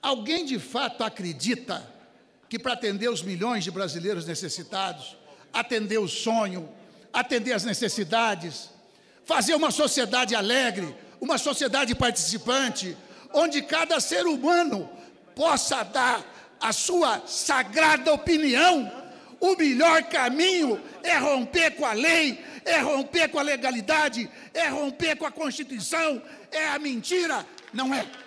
Alguém de fato acredita que para atender os milhões de brasileiros necessitados, atender o sonho, atender as necessidades, fazer uma sociedade alegre, uma sociedade participante, onde cada ser humano possa dar a sua sagrada opinião, o melhor caminho é romper com a lei, é romper com a legalidade, é romper com a Constituição, é a mentira. Não é.